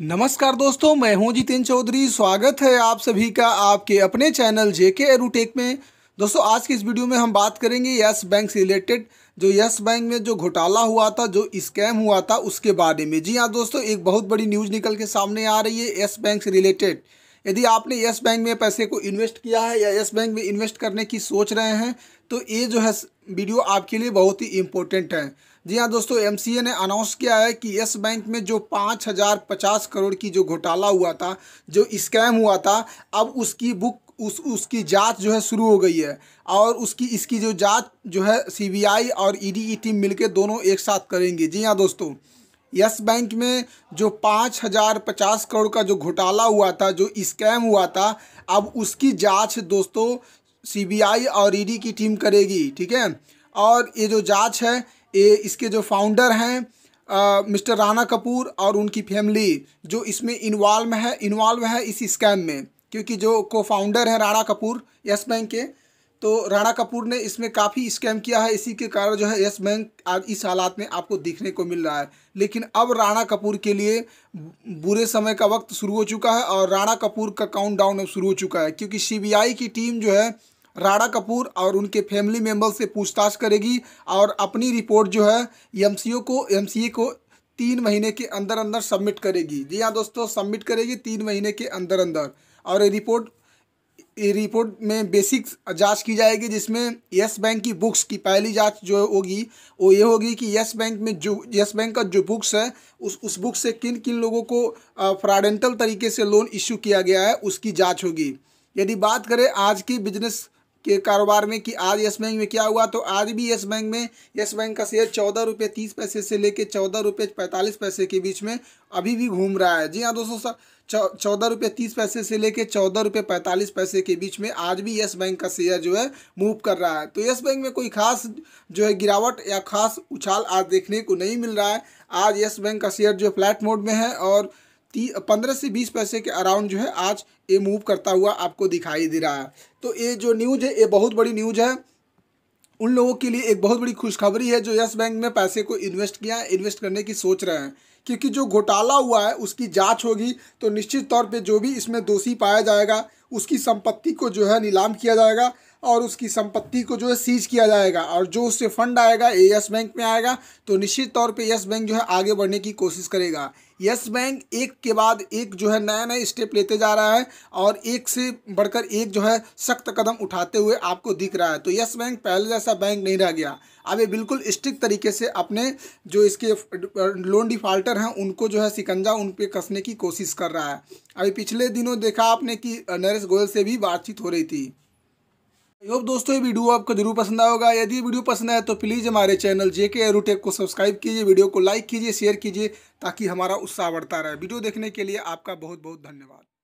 नमस्कार दोस्तों मैं हूं जितेन चौधरी स्वागत है आप सभी का आपके अपने चैनल जेके एरूटेक में दोस्तों आज की इस वीडियो में हम बात करेंगे यस बैंक से रिलेटेड जो यस बैंक में जो घोटाला हुआ था जो स्कैम हुआ था उसके बारे में जी हाँ दोस्तों एक बहुत बड़ी न्यूज़ निकल के सामने आ रही है यस बैंक से रिलेटेड यदि आपने यस बैंक में पैसे को इन्वेस्ट किया है या यस बैंक में इन्वेस्ट करने की सोच रहे हैं तो ये जो है वीडियो आपके लिए बहुत ही इम्पोर्टेंट है जी हाँ दोस्तों एम ने अनाउंस किया है कि येस बैंक में जो पाँच हज़ार पचास करोड़ की जो घोटाला हुआ था जो स्कैम हुआ था अब उसकी बुक उस उसकी जांच जो है शुरू हो गई है और उसकी इसकी जो जांच जो है सीबीआई और ईडी की टीम मिलकर दोनों एक साथ करेंगे जी हाँ दोस्तों यस बैंक में जो पाँच हज़ार पचास करोड़ का जो घोटाला हुआ था जो स्कैम हुआ था अब उसकी जाँच दोस्तों सी और ई e e की टीम करेगी ठीक है और ये जो जाँच है ये इसके जो फाउंडर हैं मिस्टर राणा कपूर और उनकी फैमिली जो इसमें इन्वॉल्व है इन्वॉल्व है इस स्कैम में क्योंकि जो को फाउंडर हैं राणा कपूर यस बैंक के तो राणा कपूर ने इसमें काफ़ी स्कैम किया है इसी के कारण जो है यस बैंक इस हालात में आपको देखने को मिल रहा है लेकिन अब राणा कपूर के लिए बुरे समय का वक्त शुरू हो चुका है और राणा कपूर का काउंट डाउन अब शुरू हो चुका है क्योंकि सीबीआई की टीम जो है राणा कपूर और उनके फैमिली मेम्बर से पूछताछ करेगी और अपनी रिपोर्ट जो है एम को एम को तीन महीने के अंदर अंदर सबमिट करेगी जी हाँ दोस्तों सबमिट करेगी तीन महीने के अंदर अंदर और ये रिपोर्ट ये रिपोर्ट में बेसिक जांच की जाएगी जिसमें यस बैंक की बुक्स की पहली जांच जो होगी वो ये होगी कि यस बैंक में जो यस बैंक का जो बुक्स है उस उस बुक से किन किन लोगों को फ्रॉडेंटल तरीके से लोन इश्यू किया गया है उसकी जाँच होगी यदि बात करें आज की बिजनेस के कारोबार में कि आज येस बैंक में क्या हुआ तो आज भी येस बैंक में येस बैंक का शेयर चौदह रुपये तीस पैसे से लेकर चौदह रुपये पैंतालीस पैसे के बीच में अभी भी घूम रहा है जी हाँ दोस्तों सर चौदह रुपये तीस पैसे से लेकर चौदह रुपये पैंतालीस पैसे के बीच में आज भी येस बैंक का शेयर जो है मूव कर रहा है तो येस बैंक में कोई खास जो है गिरावट या खास उछाल आज देखने को नहीं मिल रहा है आज येस बैंक का शेयर जो फ्लैट मोड में है और पंद्रह से बीस पैसे के अराउंड जो है आज ये मूव करता हुआ आपको दिखाई दे रहा है तो ये जो न्यूज़ है ये बहुत बड़ी न्यूज़ है उन लोगों के लिए एक बहुत बड़ी खुशखबरी है जो यस बैंक में पैसे को इन्वेस्ट किया है इन्वेस्ट करने की सोच रहे हैं क्योंकि जो घोटाला हुआ है उसकी जांच होगी तो निश्चित तौर पे जो भी इसमें दोषी पाया जाएगा उसकी संपत्ति को जो है नीलाम किया जाएगा और उसकी संपत्ति को जो है सीज किया जाएगा और जो उससे फंड आएगा यस बैंक में आएगा तो निश्चित तौर पे यस बैंक जो है आगे बढ़ने की कोशिश करेगा यस बैंक एक के बाद एक जो है नया नया स्टेप लेते जा रहा है और एक से बढ़कर एक जो है सख्त कदम उठाते हुए आपको दिख रहा है तो यस बैंक पहले जैसा बैंक नहीं रह गया अब ये बिल्कुल स्ट्रिक्ट तरीके से अपने जो इसके लोन डिफाल्टर हैं उनको जो है सिकंजा उन पर कसने की कोशिश कर रहा है अभी पिछले दिनों देखा आपने कि नरेश गोयल से भी बातचीत हो रही थी होप दोस्तों ये वीडियो आपको जरूर पसंद आएगा यदि वीडियो पसंद आए तो प्लीज़ हमारे चैनल जेके एरोटेक को सब्सक्राइब कीजिए वीडियो को लाइक कीजिए शेयर कीजिए ताकि हमारा उत्साह बढ़ता रहे वीडियो देखने के लिए आपका बहुत बहुत धन्यवाद